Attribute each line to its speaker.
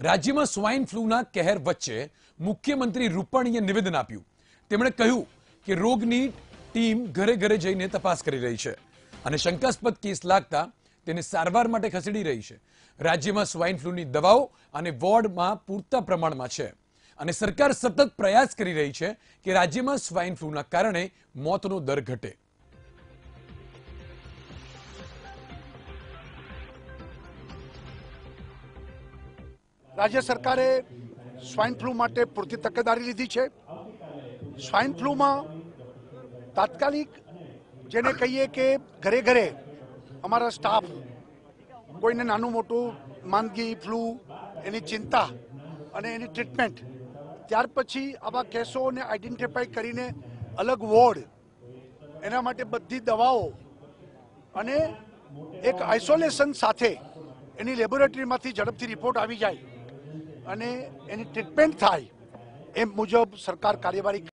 Speaker 1: રાજ્યમાં સ્વાઇન ફ્લૂના કહેર વચ્ચે મુખ્યમંત્રી રૂપાણીએ નિવેદન આપ્યું તેમણે કહ્યું કે રોગની ટીમ ઘરે ઘરે જઈને તપાસ કરી રહી છે અને શંકાસ્પદ કેસ લાગતા તેને સારવાર માટે ખસેડી રહી છે રાજ્યમાં સ્વાઇન ફ્લૂની દવાઓ અને વોર્ડમાં પૂરતા પ્રમાણમાં છે અને સરકાર સતત પ્રયાસ કરી રહી છે કે રાજ્યમાં સ્વાઇન ફ્લૂના કારણે મોતનો દર ઘટે
Speaker 2: રાજ્ય સરકારે સ્વાઇન ફ્લૂ માટે પૂરતી તકેદારી લીધી છે સ્વાઇન ફ્લૂમાં તાત્કાલિક જેને કહીએ કે ઘરે ઘરે અમારા સ્ટાફ કોઈને નાનું મોટું માંદગી ફ્લૂ એની ચિંતા અને એની ટ્રીટમેન્ટ ત્યાર પછી આવા કેસોને આઈડેન્ટિફાઈ કરીને અલગ વોર્ડ એના માટે બધી દવાઓ અને એક આઇસોલેશન સાથે એની લેબોરેટરીમાંથી ઝડપથી રિપોર્ટ આવી જાય અને એની ટ્રીટમેન્ટ થાય એમ મુજબ સરકાર કાર્યવાહી